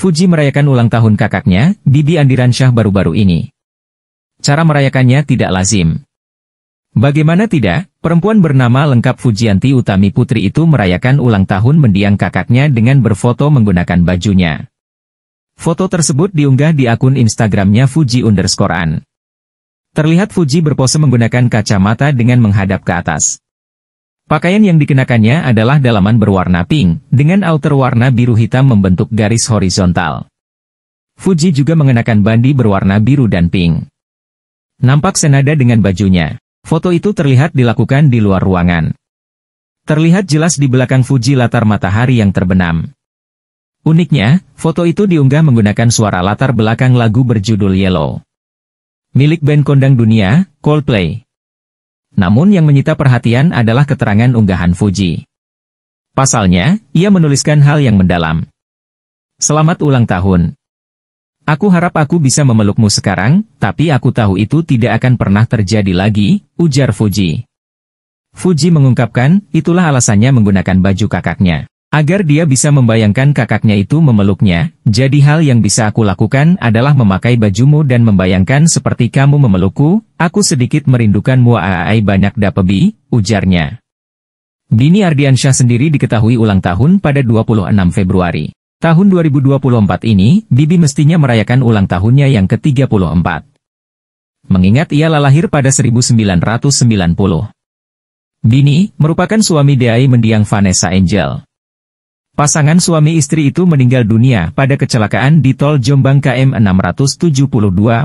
Fuji merayakan ulang tahun kakaknya, Bibi Andiransyah baru-baru ini. Cara merayakannya tidak lazim. Bagaimana tidak, perempuan bernama lengkap Fujianti Utami Putri itu merayakan ulang tahun mendiang kakaknya dengan berfoto menggunakan bajunya. Foto tersebut diunggah di akun Instagramnya Fuji underscore an. Terlihat Fuji berpose menggunakan kacamata dengan menghadap ke atas. Pakaian yang dikenakannya adalah dalaman berwarna pink, dengan outer warna biru hitam membentuk garis horizontal. Fuji juga mengenakan bandi berwarna biru dan pink. Nampak senada dengan bajunya. Foto itu terlihat dilakukan di luar ruangan. Terlihat jelas di belakang Fuji latar matahari yang terbenam. Uniknya, foto itu diunggah menggunakan suara latar belakang lagu berjudul Yellow. Milik band kondang dunia, Coldplay namun yang menyita perhatian adalah keterangan unggahan Fuji. Pasalnya, ia menuliskan hal yang mendalam. Selamat ulang tahun. Aku harap aku bisa memelukmu sekarang, tapi aku tahu itu tidak akan pernah terjadi lagi, ujar Fuji. Fuji mengungkapkan, itulah alasannya menggunakan baju kakaknya. Agar dia bisa membayangkan kakaknya itu memeluknya, jadi hal yang bisa aku lakukan adalah memakai bajumu dan membayangkan seperti kamu memelukku, aku sedikit merindukanmu aai banyak dapebi, ujarnya. Dini Ardiansyah sendiri diketahui ulang tahun pada 26 Februari. Tahun 2024 ini, Bibi mestinya merayakan ulang tahunnya yang ke-34. Mengingat ia lahir pada 1990. Dini, merupakan suami Dai mendiang Vanessa Angel. Pasangan suami istri itu meninggal dunia pada kecelakaan di tol Jombang KM 672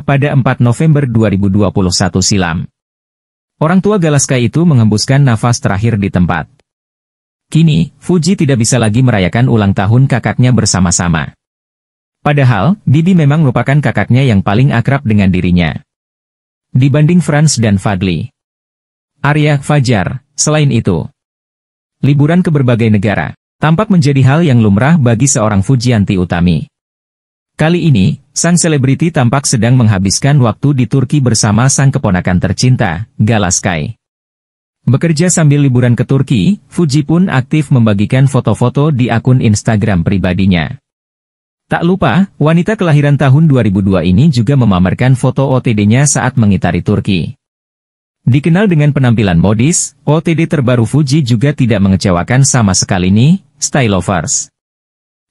pada 4 November 2021 silam. Orang tua Galaska itu menghembuskan nafas terakhir di tempat. Kini, Fuji tidak bisa lagi merayakan ulang tahun kakaknya bersama-sama. Padahal, Bibi memang merupakan kakaknya yang paling akrab dengan dirinya. Dibanding Franz dan Fadli. Arya Fajar, selain itu. Liburan ke berbagai negara. Tampak menjadi hal yang lumrah bagi seorang Fujianti Utami. Kali ini, sang selebriti tampak sedang menghabiskan waktu di Turki bersama sang keponakan tercinta, Galaskai. Bekerja sambil liburan ke Turki, Fuji pun aktif membagikan foto-foto di akun Instagram pribadinya. Tak lupa, wanita kelahiran tahun 2002 ini juga memamerkan foto OTD-nya saat mengitari Turki. Dikenal dengan penampilan modis, OTD terbaru Fuji juga tidak mengecewakan sama sekali nih, style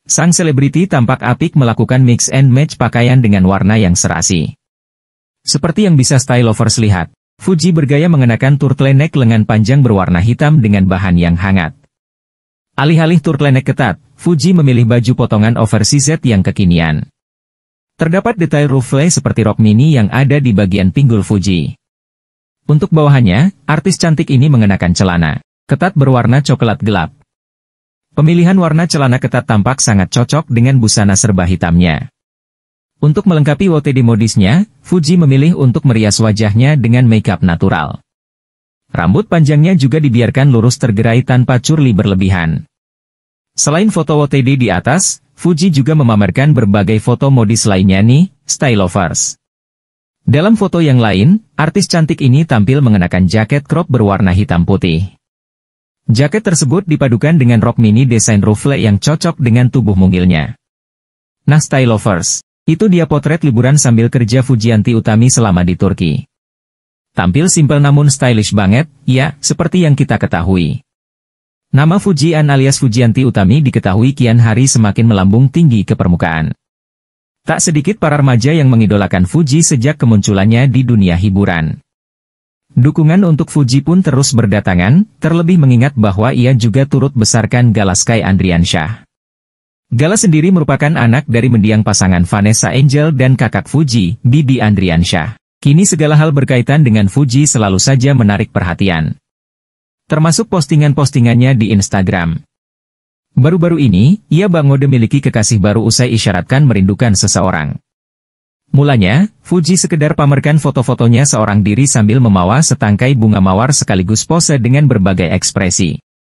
Sang selebriti tampak apik melakukan mix and match pakaian dengan warna yang serasi. Seperti yang bisa stylovers lihat, Fuji bergaya mengenakan turtleneck lengan panjang berwarna hitam dengan bahan yang hangat. Alih-alih turtleneck ketat, Fuji memilih baju potongan oversized yang kekinian. Terdapat detail ruffle seperti rok mini yang ada di bagian pinggul Fuji. Untuk bawahannya, artis cantik ini mengenakan celana ketat berwarna coklat gelap. Pemilihan warna celana ketat tampak sangat cocok dengan busana serba hitamnya. Untuk melengkapi wotedi modisnya, Fuji memilih untuk merias wajahnya dengan makeup natural. Rambut panjangnya juga dibiarkan lurus tergerai tanpa curli berlebihan. Selain foto wotedi di atas, Fuji juga memamerkan berbagai foto modis lainnya nih, stylovers. Dalam foto yang lain, artis cantik ini tampil mengenakan jaket crop berwarna hitam putih. Jaket tersebut dipadukan dengan rok mini desain ruffle yang cocok dengan tubuh mungilnya. Nah style lovers, itu dia potret liburan sambil kerja Fujianti Utami selama di Turki. Tampil simpel namun stylish banget, ya, seperti yang kita ketahui. Nama Fujian alias Fujianti Utami diketahui kian hari semakin melambung tinggi ke permukaan. Tak sedikit para remaja yang mengidolakan Fuji sejak kemunculannya di dunia hiburan. Dukungan untuk Fuji pun terus berdatangan, terlebih mengingat bahwa ia juga turut besarkan Gala Sky Andriansyah. Gala sendiri merupakan anak dari mendiang pasangan Vanessa Angel dan kakak Fuji, Bibi Andriansyah. Kini segala hal berkaitan dengan Fuji selalu saja menarik perhatian. Termasuk postingan-postingannya di Instagram. Baru-baru ini, ia Bangode memiliki kekasih baru usai isyaratkan merindukan seseorang. Mulanya, Fuji sekedar pamerkan foto-fotonya seorang diri sambil memawa setangkai bunga mawar sekaligus pose dengan berbagai ekspresi.